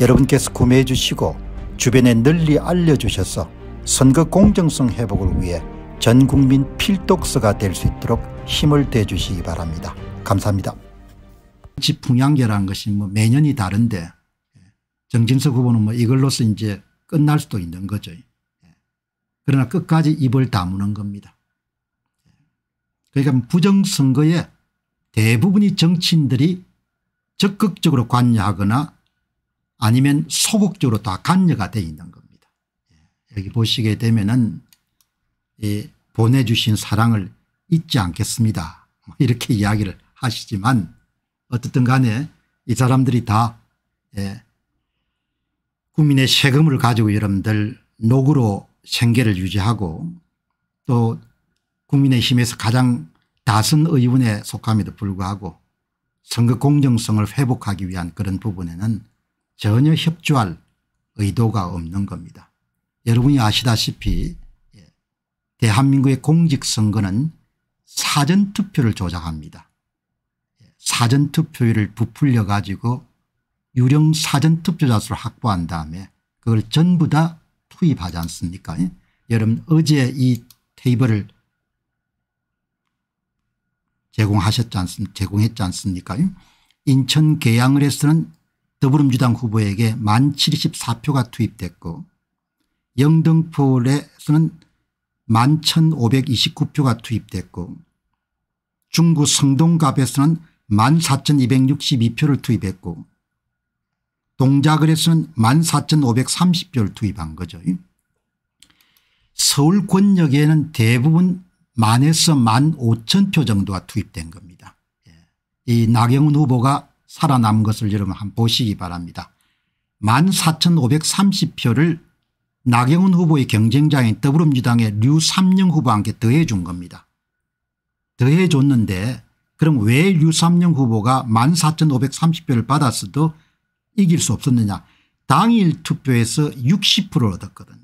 여러분께서 구매해 주시고 주변에 널리 알려주셔서 선거 공정성 회복을 위해 전국민 필독서가 될 수 있도록 힘을 대주시기 바랍니다. 감사합니다. 지풍양계라는 것이 뭐 매년이 다른데 정진석 후보는 뭐 이걸로서 이제 끝날 수도 있는 거죠. 그러나 끝까지 입을 다무는 겁니다. 그러니까 부정선거에 대부분이 정치인들이 적극적으로 관여하거나 아니면 소극적으로 다 관여가 돼 있는 겁니다. 예, 여기 보시게 되면은 보내주신 사랑을 잊지 않겠습니다. 뭐 이렇게 이야기를 하시지만 어떻든 간에 이 사람들이 다 예, 국민의 세금을 가지고 여러분들 노구로 생계를 유지하고 또 국민의힘에서 가장 다선 의원에 속함에도 불구하고 선거 공정성을 회복하기 위한 그런 부분에는 전혀 협조할 의도가 없는 겁니다. 여러분이 아시다시피 예, 대한민국의 공직선거는 사전투표를 조작합니다. 예, 사전투표율을 부풀려 가지고 유령 사전투표자 수를 확보한 다음에 그걸 전부 다 투입하지 않습니까 예? 여러분 어제 이 테이블을 제공하셨지 않습니까 제공했지 않습니까 인천 계양을에서는 더불어민주당 후보에게 만 74표가 투입됐고 영등포에서는 만 1529표가 투입됐고 중구 성동갑에서는 만 4262표를 투입했고 동작을에서는 14,530표를 투입한 거죠. 서울 권역에는 대부분 만에서 만 5천 표 정도가 투입된 겁니다. 예. 이 나경원 후보가 살아남은 것을 여러분 한번 보시기 바랍니다. 14,530표를 나경원 후보의 경쟁자인 더불어민주당의 류삼영 후보와 함께 더해 준 겁니다. 더해 줬는데 그럼 왜 류삼영 후보가 14,530표를 받았어도 이길 수 없었느냐 당일 투표에서 60%를 얻었거든요.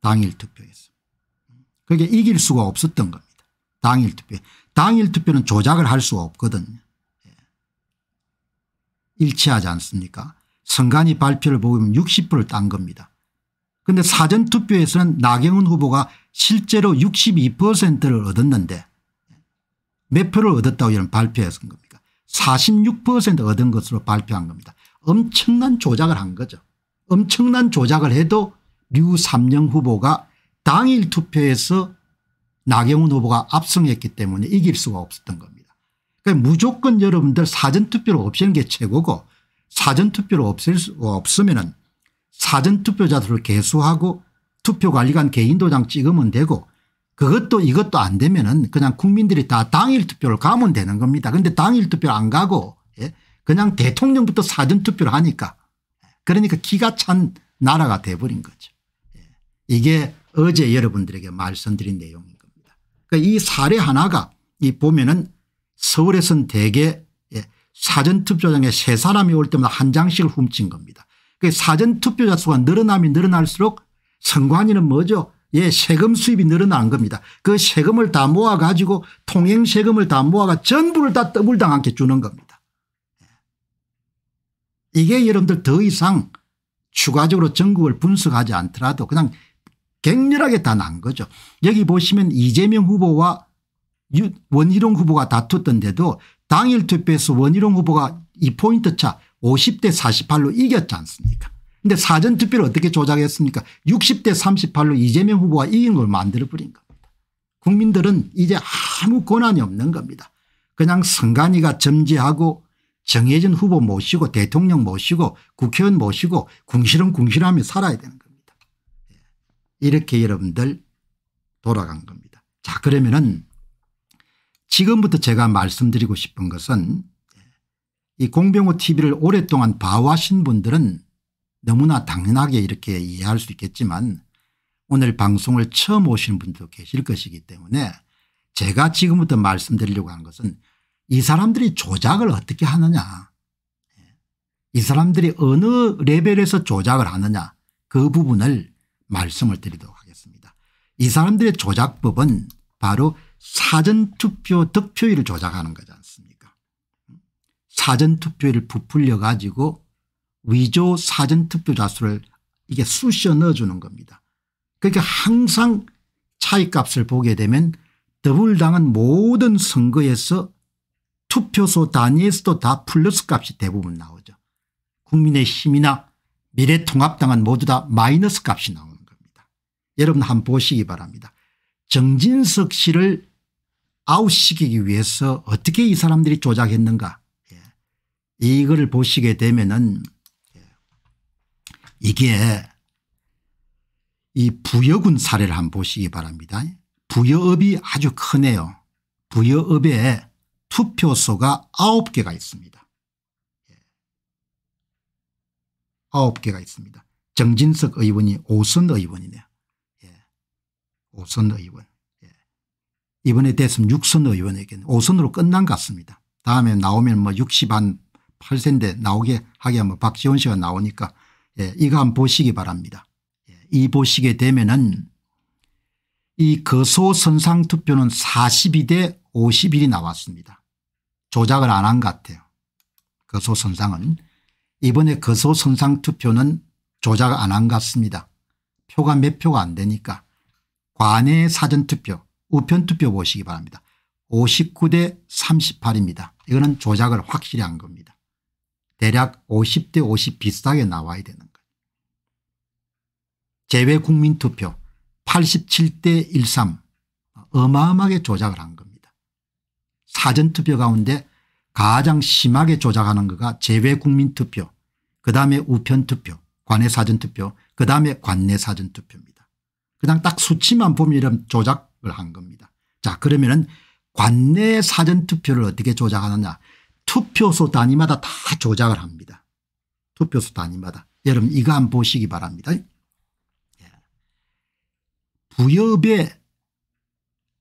당일 투표에서. 그게 이길 수가 없었던 겁니다. 당일 투표. 당일 투표는 조작을 할 수가 없거든요. 일치하지 않습니까 선관위 발표를 보면 60%를 딴 겁니다. 그런데 사전투표에서는 나경원 후보가 실제로 62%를 얻었는데 몇 표를 얻었다고 이런 발표했은 겁니까 46% 얻은 것으로 발표한 겁니다. 엄청난 조작을 한 거죠. 엄청난 조작을 해도 류삼영 후보가 당일 투표에서 나경원 후보가 압승했기 때문에 이길 수가 없었던 겁니다. 그러니까 무조건 여러분들 사전투표를 없애는 게 최고고 사전투표를 없앨 수 없으면은 사전투표자들을 개수하고 투표관리관 개인도장 찍으면 되고 그것도 이것도 안 되면은 그냥 국민들이 다 당일 투표를 가면 되는 겁니다. 그런데 당일 투표를 안 가고 예, 그냥 대통령부터 사전투표를 하니까 예, 그러니까 기가 찬 나라가 돼버린 거죠. 예, 이게 어제 여러분들에게 말씀드린 내용인 겁니다. 그러니까 이 사례 하나가 이 보면은 서울에선 대개 예, 사전투표장에 세 사람이 올 때마다 한 장씩을 훔친 겁니다. 그 사전투표자 수가 늘어나면 늘어날수록 선관위는 뭐죠? 예, 세금 수입이 늘어난 겁니다. 그 세금을 다 모아 가지고 통행 세금을 다 모아가 전부를 다 더블당한테 주는 겁니다. 예. 이게 여러분들 더 이상 추가적으로 전국을 분석하지 않더라도 그냥 격렬하게 다 난 거죠. 여기 보시면 이재명 후보와 원희룡 후보가 다투던데도 당일 투표에서 원희룡 후보가 2포인트 차 50대 48로 이겼지 않습니까 근데 사전투표를 어떻게 조작했습니까 60대 38로 이재명 후보가 이긴 걸 만들어버린 겁니다. 국민들은 이제 아무 권한이 없는 겁니다. 그냥 선관위가 점지하고 정해진 후보 모시고 대통령 모시고 국회의원 모시고 궁시렁 궁시렁하며 살아야 되는 겁니다. 예. 이렇게 여러분들 돌아간 겁니다. 자 그러면은 지금부터 제가 말씀드리고 싶은 것은 이 공병호 tv를 오랫동안 봐와신 분들은 너무나 당연하게 이렇게 이해할 수 있겠지만 오늘 방송을 처음 오신 분도 계실 것이기 때문에 제가 지금부터 말씀드리려고 하는 것은 이 사람들이 조작을 어떻게 하느냐 이 사람들이 어느 레벨에서 조작을 하느냐 그 부분을 말씀을 드리도록 하겠습니다. 이 사람들의 조작법은 바로 사전투표 득표율을 조작하는 거지 않습니까 사전투표율을 부풀려 가지고 위조 사전투표자 수를 이게 쑤셔 넣어주는 겁니다. 그러니까 항상 차이값을 보게 되면 더블당은 모든 선거에서 투표소 단위에서도 다 플러스 값이 대부분 나오죠. 국민의힘이나 미래통합당은 모두 다 마이너스 값이 나오는 겁니다. 여러분 한번 보시기 바랍니다. 정진석 씨를 아웃시키기 위해서 어떻게 이 사람들이 조작했는가 예. 이거 보시게 되면은 예. 이게 이 부여군 사례를 한번 보시기 바랍니다. 부여업이 아주 크네요. 부여업에 투표소가 9개가 있습니다. 9개가 예. 있습니다. 정진석 의원이 오선 의원이네요. 오선 의원. 이번에 됐으면 6선 의원에게는 5선으로 끝난 것 같습니다. 다음에 나오면 뭐 60한 8세인데 나오게 하게 하면 박지원 씨가 나오니까 예, 이거 한번 보시기 바랍니다. 예, 이 보시게 되면은 이 거소선상 투표는 42대 51이 나왔습니다. 조작을 안 한 것 같아요. 거소선상은 이번에 거소선상 투표는 조작 안한 것 같습니다. 표가 몇 표가 안 되니까 관외 사전투표 우편 투표 보시기 바랍니다. 59대 38입니다. 이거는 조작을 확실히 한 겁니다. 대략 50대 50 비슷하게 나와야 되는 거예요. 재외 국민투표 87대 13 어마어마하게 조작을 한 겁니다. 사전투표 가운데 가장 심하게 조작하는 거가 제외 국민투표 그 다음에 우편투표 관내 사전투표 그 다음에 관내 사전투표입니다. 그냥 딱 수치만 보면 이런 조작을 한 겁니다. 자 그러면은 관내 사전투표를 어떻게 조작하느냐 투표소 단위마다 다 조작을 합니다. 투표소 단위마다. 여러분 이거 한번 보시기 바랍니다. 예. 부협의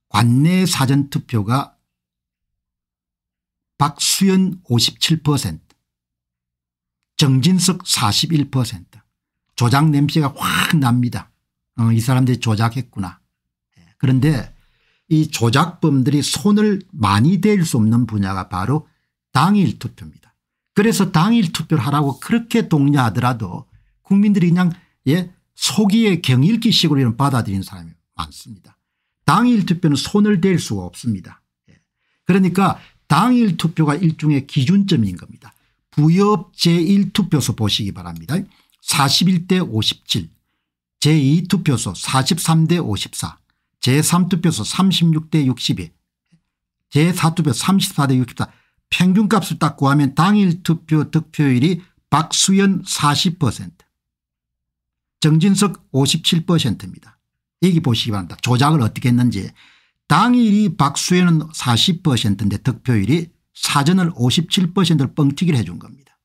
관내 사전투표가 박수현 57% 정진석 41% 조작 냄새가 확 납니다. 어, 이 사람들이 조작했구나. 예, 그런데 이 조작범들이 손을 많이 댈 수 없는 분야가 바로 당일 투표입니다. 그래서 당일 투표를 하라고 그렇게 독려하더라도 국민들이 그냥 예속기의 경일기 식으로 받아들인 사람이 많습니다. 당일 투표는 손을 댈 수가 없습니다. 예. 그러니까 당일 투표가 일종의 기준점인 겁니다. 부협 제1투표소 보시기 바랍니다. 41대 57 제2투표소 43대 54 제3투표소 36대 62 제4투표 34대 64 평균값을 딱 구하면 당일 투표 득표율이 박수현 40% 정진석 57%입니다. 여기 보시기 바랍니다. 조작을 어떻게 했는지 당일이 박수현은 40%인데 득표율이 사전을 57%를 뻥튀기를 해준 겁니다.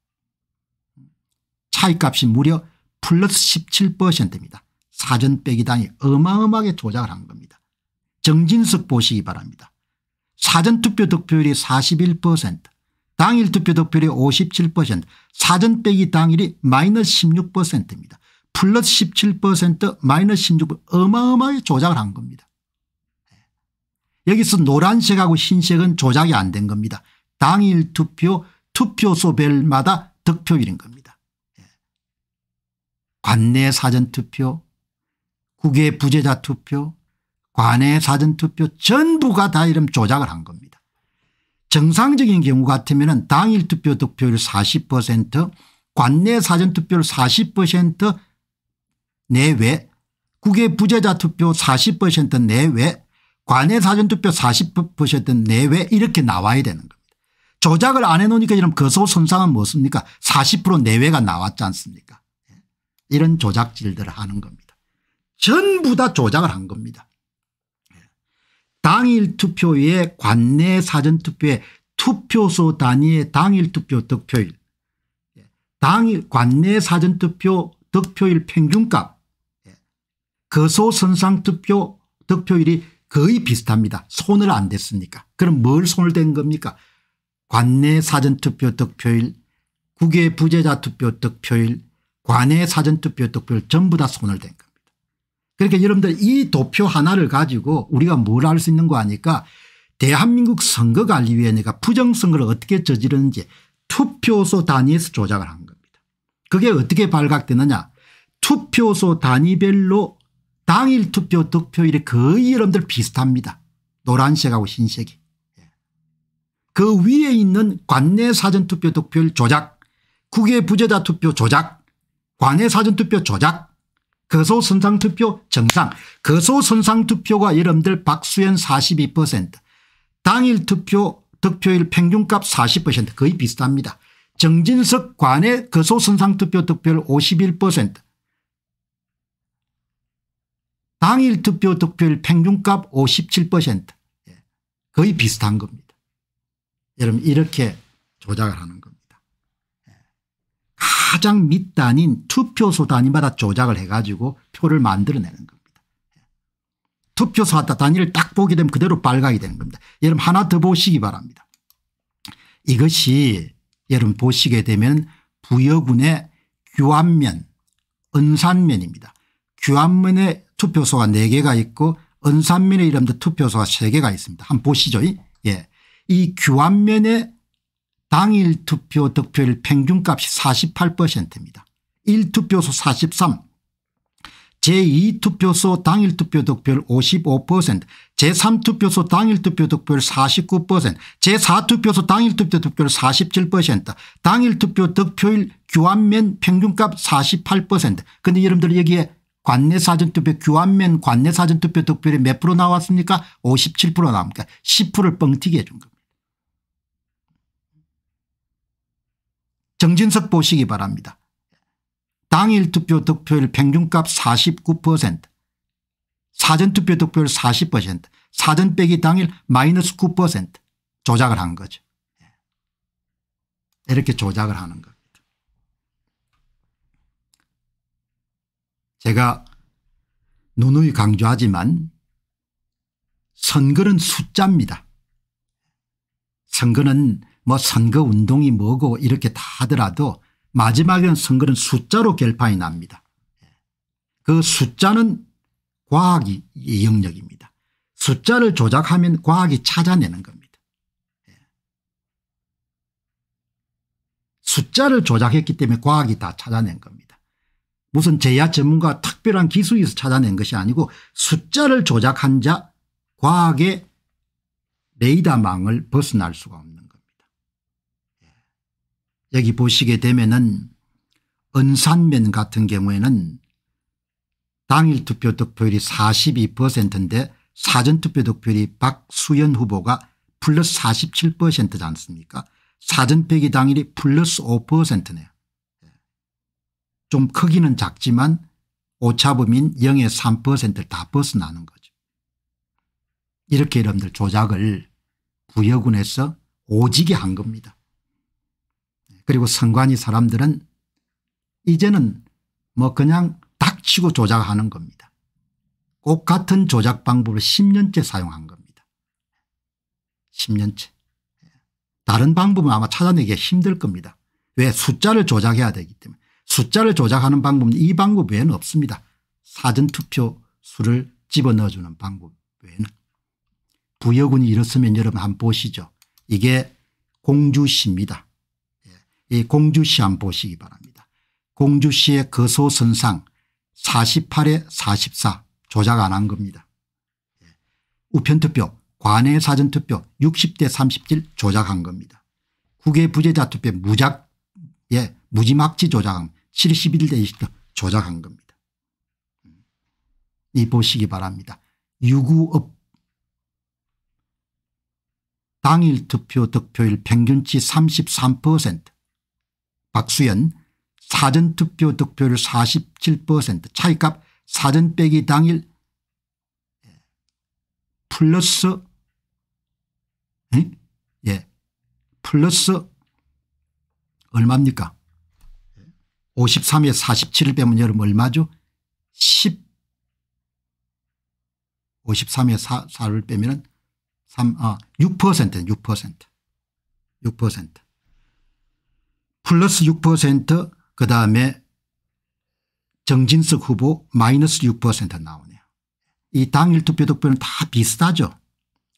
차이값이 무려 플러스 17%입니다. 사전 빼기단이 어마어마하게 조작을 한 겁니다. 정진석 보시기 바랍니다. 사전투표 득표율이 41% 당일 투표 득표율이 57% 사전 빼기 당일이 마이너스 16%입니다. 플러스 17% 마이너스 16% 어마어마하게 조작을 한 겁니다. 예. 여기서 노란색하고 흰색은 조작이 안 된 겁니다. 당일 투표 투표소별마다 득표율인 겁니다. 예. 관내 사전투표 국외 부재자 투표 관내 사전투표 전부가 다 이런 조작을 한 겁니다. 정상적인 경우 같으면 당일 투표 득표율 40% 관내 사전투표율 40% 내외 국외 부재자 투표 40% 내외 관외 사전투표 40% 내외 이렇게 나와야 되는 겁니다. 조작을 안 해놓으니까 이런 거소선상은 무엇니까40% 뭐 내외가 나왔지 않습니까 예. 이런 조작질들을 하는 겁니다. 전부 다 조작을 한 겁니다. 당일 투표에 관내 사전투표에 투표소 단위의 당일 투표 득표일 당일 관내 사전투표 득표일 평균값 거소 그 선상투표 득표율이 거의 비슷합니다. 손을 안 댔으니까. 그럼 뭘 손을 댄 겁니까 관내 사전투표 득표일 국외 부재자 투표 득표일 관내 사전투표 득표일 전부 다 손을 댄 겁니다. 그러니까 여러분들 이 도표 하나를 가지고 우리가 뭘 알 수 있는 거 아니까 대한민국 선거관리위원회가 부정선거를 어떻게 저지르는지 투표소 단위에서 조작을 한 겁니다. 그게 어떻게 발각되느냐 투표소 단위별로 당일 투표 득표율이 거의 여러분들 비슷합니다. 노란색하고 흰색이. 예. 그 위에 있는 관내 사전투표 득표율 조작 국외 부재자 투표 조작 관내 사전투표 조작 거소선상투표 정상 거소선상투표가 여러분들 박수현 42% 당일 투표 득표율 평균값 40% 거의 비슷합니다. 정진석 관의 거소선상투표 득표율 51% 당일 투표 득표율 평균값 57% 예, 거의 비슷한 겁니다. 여러분 이렇게 조작을 하는 겁니다. 가장 밑단인 투표소 단위마다 조작을 해가지고 표를 만들어내는 겁니다. 투표소 단위를 딱 보게 되면 그대로 발각이 되는 겁니다. 여러분 하나 더 보시기 바랍니다. 이것이 여러분 보시게 되면 부여군의 규안면 은산면입니다. 규안면에 투표소가 4개가 있고 은산면에 이름도 투표소가 3개가 있습니다. 한번 보시죠. 예. 이 규안면에 당일 투표 득표율 평균값이 48%입니다. 1투표소 43 제2투표소 당일 투표 득표율 55% 제3투표소 당일 투표 득표율 49% 제4투표소 당일 투표 득표율 47% 당일 투표 득표율 규환면 평균값 48% 근데 여러분들 여기에 관내 사전투표 규환면 관내 사전투표 득표율이 몇 프로 나왔습니까 57% 나옵니까 10%를 뻥튀기 해준 겁니다. 정진석 보시기 바랍니다. 당일 투표 득표율 평균값 49% 사전투표 득표율 40% 사전 빼기 당일 마이너스 9% 조작을 한 거죠. 예. 이렇게 조작을 하는 겁니다. 제가 누누이 강조하지만 선거는 숫자입니다. 선거는 뭐 선거 운동이 뭐고 이렇게 다 하더라도 마지막에는 선거는 숫자로 결판이 납니다. 그 숫자는 과학이 영역입니다. 숫자를 조작하면 과학이 찾아내는 겁니다. 숫자를 조작했기 때문에 과학이 다 찾아낸 겁니다. 무슨 제야 전문가 특별한 기술에서 찾아낸 것이 아니고 숫자를 조작한 자 과학의 레이더망을 벗어날 수가 없는 여기 보시게 되면은 은산면 같은 경우에는 당일 투표 득표율이 42%인데 사전투표 득표율이 박수현 후보가 플러스 47%지 않습니까 사전 폐기 당일이 플러스 5%네요. 예. 좀 크기는 작지만 오차범인 0의 3%를 다 벗어나는 거죠. 이렇게 여러분들 조작을 부여군에서 오지게 한 겁니다. 그리고 선관위 사람들은 이제는 뭐 그냥 닥치고 조작하는 겁니다. 꼭 같은 조작 방법을 10년째 사용한 겁니다. 10년째. 다른 방법은 아마 찾아내기 가 힘들 겁니다. 왜 숫자를 조작해야 되기 때문에 숫자를 조작하는 방법은 이 방법 외에는 없습니다. 사전투표 수를 집어넣어주는 방법 외에는. 부여군이 이렇으면 여러분 한번 보시죠. 이게 공주시입니다. 이 공주시 한 보시기 바랍니다. 공주시의 거소선상 48에 44 조작 안 한 겁니다. 예. 우편투표 관외 사전투표 60대 37 조작한 겁니다. 국외 부재자 투표 무작 예 무지막지 조작한 71대 20 조작한 겁니다. 이 보시기 바랍니다. 유구업 당일 투표 득표율 평균치 33% 박수현 사전투표 득표율 47% 차이값 사전 빼기 당일 예, 플러스 예 플러스 얼마입니까 53에 47을 빼면 여러분 얼마죠 10 53에 4, 4를 빼면 3, 아, 6%, 6%. 6%. 플러스 6%그 다음에 정진석 후보 마이너스 6% 나오네요. 이 당일 투표 득표는 다 비슷하죠.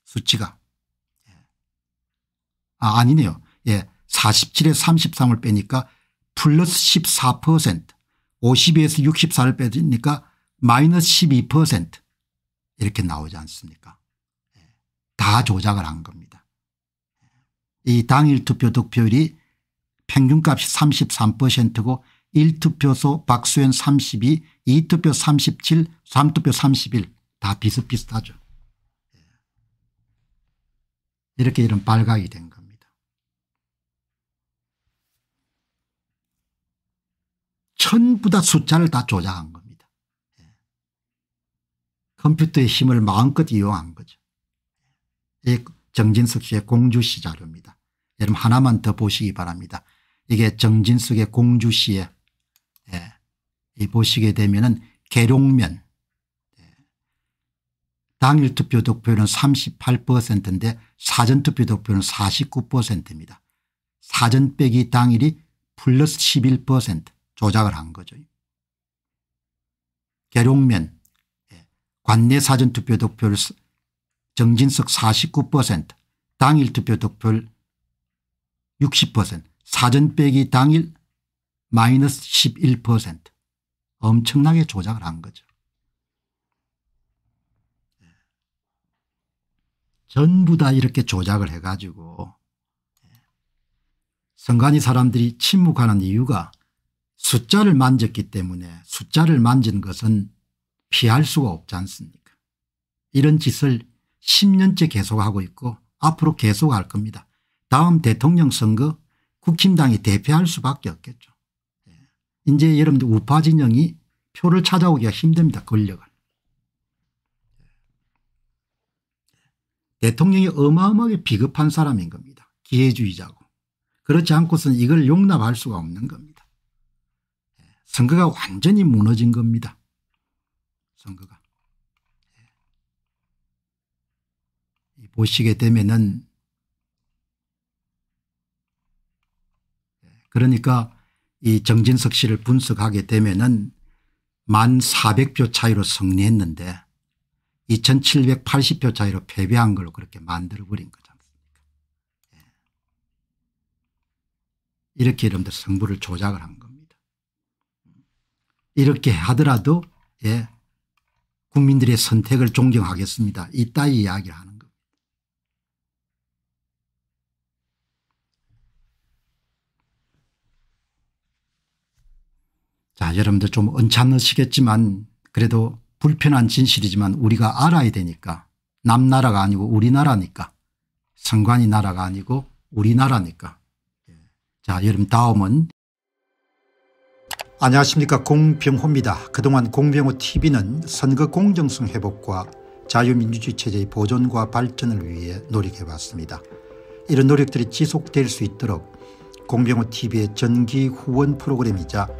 수치가. 예. 아 아니네요. 예, 47에 33을 빼니까 플러스 14% 52에서 64를 빼니까 마이너스 12% 이렇게 나오지 않습니까 예, 다 조작을 한 겁니다. 이 당일 투표 득표율이 평균값이 33%고 1투표소 박수현 32 2투표 37 3투표 31 다 비슷비슷하죠. 예. 이렇게 이런 발각이 된 겁니다. 전부 다 숫자를 다 조작한 겁니다. 예. 컴퓨터의 힘을 마음껏 이용한 거죠. 예. 정진석 씨의 공주시 자료입니다. 여러분 하나만 더 보시기 바랍니다. 이게 정진숙의 공주시에 예. 보시게 되면은 계룡면 예. 당일 투표 득표율은 38%인데 사전 투표 득표율은 49%입니다. 사전 빼기 당일이 플러스 11% 조작을 한 거죠. 계룡면 예. 관내 사전 투표 득표율 정진석 49% 당일 투표 득표율 60% 사전 빼기 당일 마이너스 11% 엄청나게 조작을 한 거죠. 전부 다 이렇게 조작을 해가지고 선관위 사람들이 침묵하는 이유가 숫자를 만졌기 때문에 숫자를 만진 것은 피할 수가 없지 않습니까 이런 짓을 10년째 계속하고 있고 앞으로 계속할 겁니다. 다음 대통령 선거 국힘당이 대표할 수밖에 없겠죠. 예. 이제 여러분들 우파 진영이 표를 찾아오기가 힘듭니다. 권력을. 예. 대통령이 어마어마하게 비겁한 사람인 겁니다. 기회주의자고. 그렇지 않고서는 이걸 용납할 수가 없는 겁니다. 예. 선거가 완전히 무너진 겁니다. 선거가. 보시게 되면은 그러니까 이 정진석 씨를 분석하게 되면은 만 400표 차이로 승리했는데 2780표 차이로 패배한 걸로 그렇게 만들어버린 거지 않습니까 예. 이렇게 여러분들 승부를 조작을 한 겁니다. 이렇게 하더라도 예. 국민들의 선택을 존경하겠습니다. 이따위 이야기를 하는 자 여러분들 좀 언짢으시겠지만 그래도 불편한 진실이지만 우리가 알아야 되니까 남나라가 아니고 우리나라니까 상관이 나라가 아니고 우리나라니까 예. 자 여러분 다음은 안녕하십니까 공병호입니다. 그동안 공병호 tv는 선거 공정성 회복과 자유민주주의 체제의 보존과 발전을 위해 노력해봤습니다 이런 노력들이 지속될 수 있도록 공병호 tv의 전기 후원 프로그램이자